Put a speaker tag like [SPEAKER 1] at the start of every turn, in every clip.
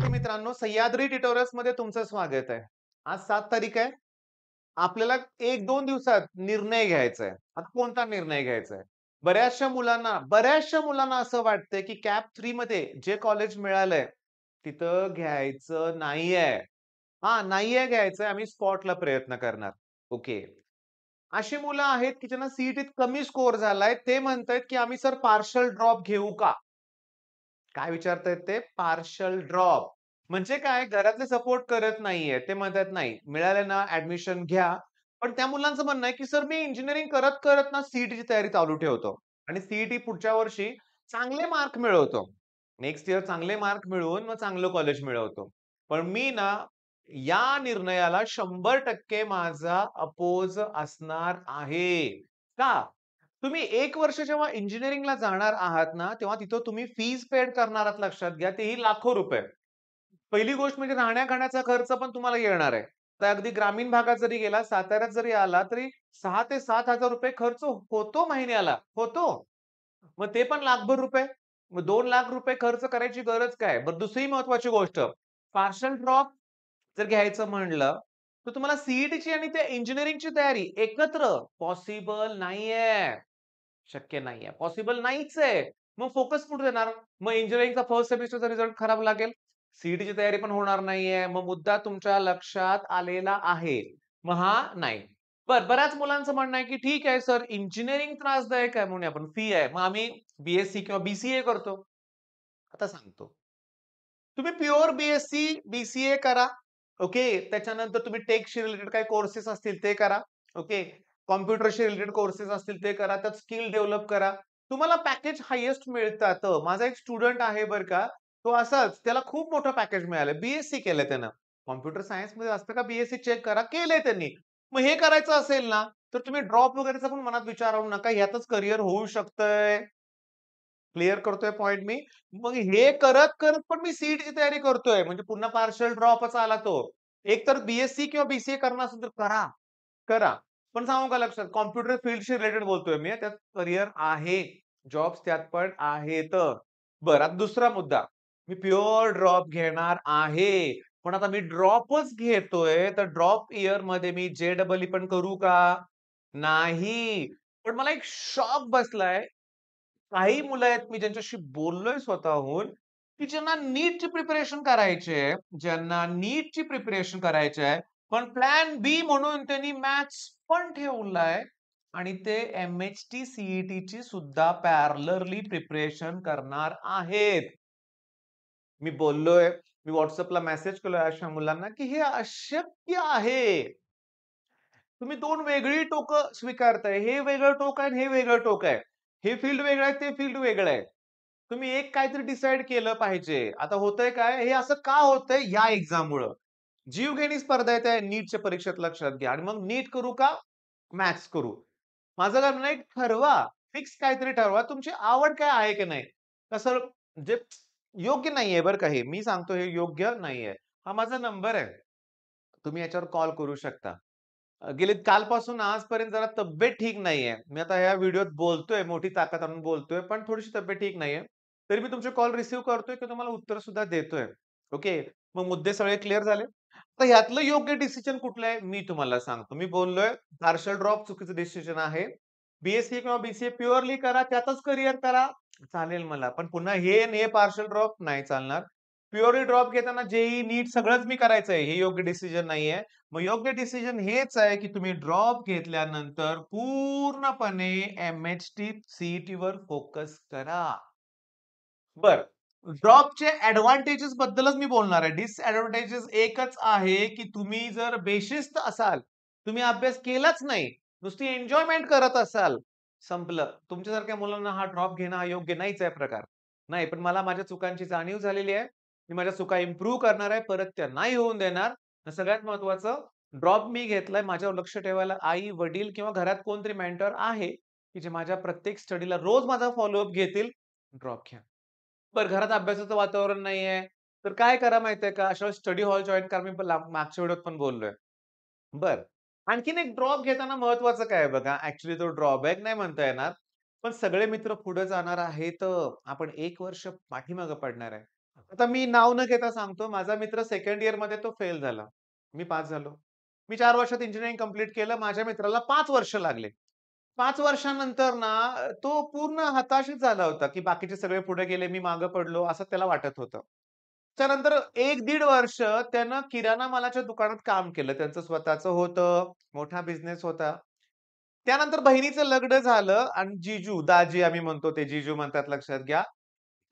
[SPEAKER 1] विद्यार्थी मित्रांनो सह्याद्री ट्युटोरियल्स मध्ये तुमचं स्वागत आहे आज सात तारीख आहे आपल्याला एक दोन दिवसात निर्णय घ्यायचा आहे आता कोणता निर्णय घ्यायचा आहे बऱ्याचशा मुलांना बऱ्याचशा मुलांना असं वाटतंय की कॅप थ्री मध्ये जे कॉलेज मिळालंय तिथं घ्यायचं नाहीये हा नाहीये घ्यायचंय आम्ही स्पॉटला प्रयत्न करणार ओके अशी मुलं आहेत की ज्यांना सीईटीत कमी स्कोअर झालाय ते म्हणतायत की आम्ही सर पार्शल ड्रॉप घेऊ का काय विचारतायत ते पार्शल ड्रॉप म्हणजे काय घरातले सपोर्ट करत नाहीये ते म्हणतात नाही मिळाले ना ऍडमिशन घ्या पण त्या मुलांचं म्हणणं आहे की सर मी इंजिनिअरिंग करत करत ना सीईटीची तयारी चालू ठेवतो आणि सीईटी पुढच्या वर्षी चांगले मार्क मिळवतो नेक्स्ट इयर चांगले मार्क मिळवून मग चांगलं कॉलेज मिळवतो पण मी ना या निर्णयाला शंभर टक्के माझा अपोज असणार आहे का तुम्ही एक वर्ष जेव्हा इंजिनिअरिंगला जाणार आहात ना तेव्हा तिथं तुम्ही फीज पेड करणार आहात लक्षात घ्या तेही लाखो रुपये पहिली गोष्ट म्हणजे राहण्या खर्च पण तुम्हाला येणार आहे तर अगदी ग्रामीण भागात जरी गेला साताऱ्यात जरी आला तरी सहा ते सात हजार रुपये खर्च होतो महिन्याला होतो मग ते पण लाखभर रुपये मग दोन लाख रुपये खर्च करायची गरज काय बरं दुसरी महत्वाची गोष्ट पार्शल ड्रॉप जर घ्यायचं म्हणलं तर तुम्हाला सीईटीची e आणि त्या इंजिनिअरिंगची तयारी एकत्र पॉसिबल नाहीये शक्य नाही आहे पॉसिबल नाहीच आहे मग फोकस कुठे देणार मग इंजिनिअरिंगचा फर्स्ट सेमिस्टरचा रिझल्ट खराब लागेल सीईटीची तयारी पण होणार नाहीये मग मुद्दा तुमच्या लक्षात आलेला आहे मग हा नाही बर बऱ्याच मुलांचं म्हणणं आहे की ठीक आहे सर इंजिनिअरिंग त्रासदायक आहे म्हणून आपण फी आहे मग आम्ही बीएससी किंवा बीसीए करतो आता सांगतो तुम्ही प्युअर बीएससी बीसीए करा ओके त्याच्यानंतर तुम्ही टेकशी रिलेटेड काही कोर्सेस असतील ते करा ओके कॉम्प्युटरशी रिलेटेड कोर्सेस असतील ते करा त्यात स्किल डेव्हलप करा तुम्हाला पॅकेज हायेस्ट मिळतात माझा एक स्टुडंट आहे बरं का तो असाच त्याला खूप मोठं पॅकेज मिळालं बीएससी केलंय त्यानं कॉम्प्युटर सायन्स मध्ये असतं का बीएससी चेक करा केलंय त्यांनी मग हे करायचं असेल ना तर तुम्ही ड्रॉप वगैरेचा पण मनात विचार नका यातच करिअर होऊ शकतंय क्लिअर करतोय पॉइंट मी मग हे करत करत पण मी सीटची तयारी करतोय म्हणजे पुन्हा पार्शल ड्रॉपच आला तो एक तर बीएससी किंवा बीसीए करणार असेल तर करा करा पण सांगू का लक्षात कॉम्प्युटर फील्डशी रिलेटेड बोलतोय मी त्यात करिअर आहे जॉब्स त्यात पण आहेत बरं आता दुसरा मुद्दा मी प्युअर ड्रॉप घेणार आहे पण आता मी ड्रॉपच घेतोय तर ड्रॉप इयर मध्ये मी जे डबल पण करू का नाही पण मला एक शॉक बसलाय काही मुलं आहेत मी ज्यांच्याशी बोललोय स्वतःहून की ज्यांना नीटची प्रिपरेशन करायची आहे ज्यांना नीटची प्रिपरेशन करायची आहे पण प्लॅन बी म्हणून त्यांनी मॅथ्स पण ठेवलाय आणि ते एम एच टी सीईटी ची सुद्धा पॅरलरली प्रिपरेशन करणार आहेत मी बोललोय मी व्हॉट्सअपला मेसेज केलोय अशा मुलांना की हे अशक्य आहे तुम्ही दोन वेगळी टोक स्वीकारताय हे वेगळं टोक आहे हे वेगळं टोक आहे हे फील्ड वेगळं आहे ते फील्ड वेगळं आहे तुम्ही एक काहीतरी डिसाइड केलं पाहिजे आता होतंय काय हे असं का होतंय या एक्झाम मुळे जीवघेणी स्पर्धा येते नीटच्या परीक्षेत लक्षात घ्या आणि मग नीट करू का मॅथ्स करू माझं काय म्हणणं ठरवा फिक्स काहीतरी ठरवा तुमची आवड काय आहे की नाही कसं जे योग्य नाही आहे बरं काही मी सांगतो हे योग्य नाही आहे हा माझा नंबर आहे तुम्ही याच्यावर कॉल करू शकता गेले कालपासून आजपर्यंत जरा तब्येत ठीक नाहीये मी आता या व्हिडिओत बोलतोय मोठी ताकद आणून बोलतोय पण थोडीशी तब्येत ठीक नाही आहे तरी मी तुमचे कॉल रिसिव्ह करतोय किंवा तुम्हाला उत्तर सुद्धा देतोय ओके मग मुद्दे सगळे क्लिअर झाले तर ह्यातलं योग्य डिसिजन कुठलं आहे मी तुम्हाला सांगतो मी बोललोय पार्शल ड्रॉप चुकीचं डिसिजन आहे बीएससी किंवा बीसीए प्युअरली करा त्यातच करिअर करा चालेल मला पण पुन्हा हे हे पार्शल ड्रॉप नाही चालणार प्युअरली ड्रॉप घेताना जेई नीट सगळंच मी करायचं आहे हे योग्य डिसिजन नाही आहे मग योग्य डिसिजन हेच आहे की तुम्ही ड्रॉप घेतल्यानंतर पूर्णपणे एम एच टी सीईटी वर फोकस करा बर ड्रॉपचे ऍडव्हान्टेजेस बद्दलच मी बोलणार आहे डिसएडव्हान्टेजेस एकच आहे की तुम्ही जर बेशिस्त असाल तुम्ही अभ्यास केलाच नाही नुसती एन्जॉयमेंट करत असाल संपलं तुमच्यासारख्या मुलांना हा ड्रॉप घेणं हा योग्य नाहीच आहे प्रकार नाही पण मला माझ्या चुकांची जाणीव झालेली आहे मी माझ्या चुका इम्प्रूव्ह करणार आहे परत त्या नाही होऊन देणार सगळ्यात महत्वाचं ड्रॉप मी घेतलाय माझ्यावर लक्ष ठेवायला आई वडील किंवा घरात कोणतरी मेंटर आहे की जे माझ्या प्रत्येक स्टडीला रोज माझा फॉलोअप घेतील ड्रॉप घ्या बर घरात अभ्यासाचं वातावरण नाही आहे तर काय करा माहितीये का अशा स्टडी हॉल जॉईन करा मी मागच्या व्हिडिओत पण बोललोय बर आणखीन एक ड्रॉप घेताना महत्वाचं काय बघा ऍक्च्युली तो ड्रॉबॅक नाही म्हणता येणार पण सगळे मित्र पुढे जाणार आहेत आपण एक वर्ष पाठीमागं पडणार आहे आता मी नाव न घेता सांगतो माझा मित्र सेकंड इयर मध्ये तो फेल झाला मी पास झालो मी चार वर्षात इंजिनिअरिंग कम्प्लीट केलं माझ्या मित्राला पाच वर्ष लागले पाच वर्षानंतर ना तो पूर्ण हताश झाला होता की बाकीचे सगळे पुढे गेले मी मागे पडलो असं त्याला वाटत होतं त्यानंतर एक दीड वर्ष त्यानं किराणा मालाच्या दुकानात काम केलं त्यांचं स्वतःच होतं मोठा बिझनेस होता त्यानंतर बहिणीचं लग्न झालं आणि जिजू दाजी आम्ही म्हणतो ते जिजू म्हणतात लक्षात घ्या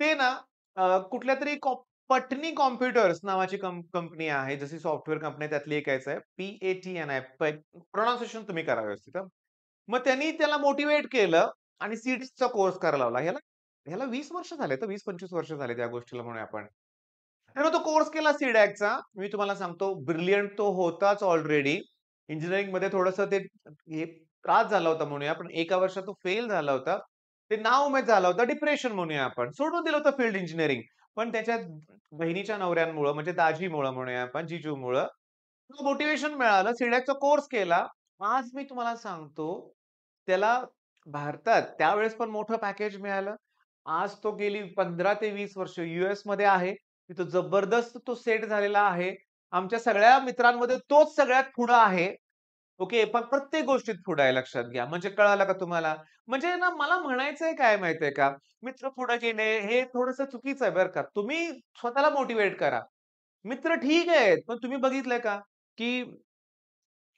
[SPEAKER 1] ते ना कुठल्या तरी पटनी कॉम्प्युटर्स नावाची कंपनी आहे जशी सॉफ्टवेअर कंपनी त्यातली एक आहे P A T N I pronunciation तुम्ही करा व्यवस्थित मग त्यांनी त्याला मोटिवेट केलं आणि सीडचा कोर्स करायला लावला ह्याला ह्याला वीस वर्ष झाले तर वीस पंचवीस वर्ष झाले त्या गोष्टीला म्हणून आपण त्यानं तो कोर्स केला सीडॅकचा e मी तुम्हाला सांगतो ब्रिलियंट तो होताच ऑलरेडी इंजिनिअरिंग मध्ये थोडस ते हे त्रास झाला होता म्हणूया पण एका वर्षात तो फेल झाला होता ते नाव उमेद झाला होता डिप्रेशन म्हणूया आपण सोडून दिलं होतं फील्ड इंजिनिअरिंग पण त्याच्या बहिणीच्या नवऱ्यांमुळे म्हणजे दाजीमुळं म्हणूया आपण जिजूमुळं मोटिवेशन मिळालं सीडॅकचा e कोर्स केला आज मी तुम्हाला सांगतो त्याला भारतात त्यावेळेस पण मोठं पॅकेज मिळालं आज तो गेली पंधरा ते वीस वर्ष युएस मध्ये आहे तिथं जबरदस्त तो सेट झालेला आहे आमच्या सगळ्या मित्रांमध्ये तोच सगळ्यात पुढं आहे ओके पण प्रत्येक गोष्टीत पुढं आहे लक्षात घ्या म्हणजे कळालं का तुम्हाला म्हणजे ना मला म्हणायचंय काय माहितीये का मित्र पुढे गेले हे थोडस चुकीचं आहे बरं का तुम्ही स्वतःला मोटिवेट करा मित्र ठीक आहे पण तुम्ही बघितलंय का की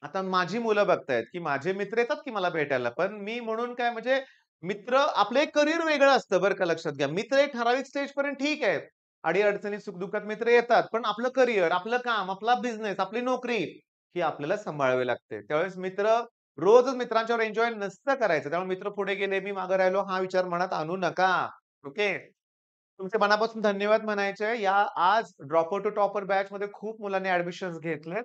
[SPEAKER 1] आता माझी मुलं बघतायत की माझे मित्र येतात की मला भेटायला पण मी म्हणून काय म्हणजे मित्र आपलं करिअर वेगळं असतं बरं का लक्षात घ्या मित्र एक ठराविक स्टेज पर्यंत ठीक आहे अडी अडचणी सुखदुःखात मित्र येतात पण आपलं करिअर आपलं काम आपला बिझनेस आपली नोकरी ही आपल्याला सांभाळावी लागते त्यावेळेस मित्र रोज मित्रांच्यावर एन्जॉय नसतं करायचं त्यामुळे मित्र पुढे गेले मी मागे राहिलो हा विचार मनात आणू नका ओके तुमचे मनापासून धन्यवाद म्हणायचे या आज ड्रॉपर टू टॉपर बॅच मध्ये खूप मुलांनी ऍडमिशन घेतलेत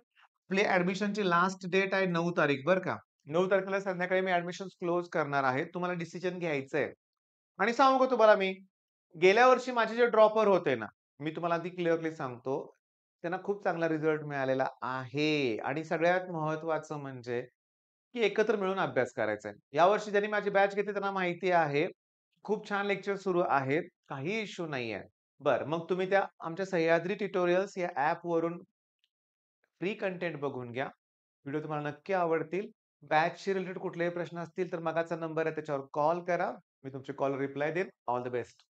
[SPEAKER 1] आपली ऍडमिशनची लास्ट डेट आहे नऊ तारीख बरं का नऊ तारखेला संध्याकाळी मी ऍडमिशन क्लोज करणार आहे तुम्हाला डिसिजन घ्यायचं आहे आणि सांगू का तुम्हाला मी गेल्या वर्षी माझे जे ड्रॉपर होते ना मी तुम्हाला अगदी क्लिअरली सांगतो त्यांना खूप चांगला रिझल्ट मिळालेला आहे आणि सगळ्यात महत्वाचं म्हणजे की एकत्र मिळून अभ्यास करायचा आहे यावर्षी ज्यांनी माझी बॅच घेतली त्यांना माहिती आहे खूप छान लेक्चर सुरू आहेत काही इश्यू नाही आहे बरं मग तुम्ही त्या आमच्या सह्याद्री ट्युटोरियल्स या ऍप वरून फ्री कंटेंट बघून घ्या व्हिडिओ तुम्हाला नक्की आवडतील बॅचशी रिलेटेड कुठलेही प्रश्न असतील तर मगाचा नंबर आहे त्याच्यावर कॉल करा मी तुमचे कॉल रिप्लाय देईन ऑल द बेस्ट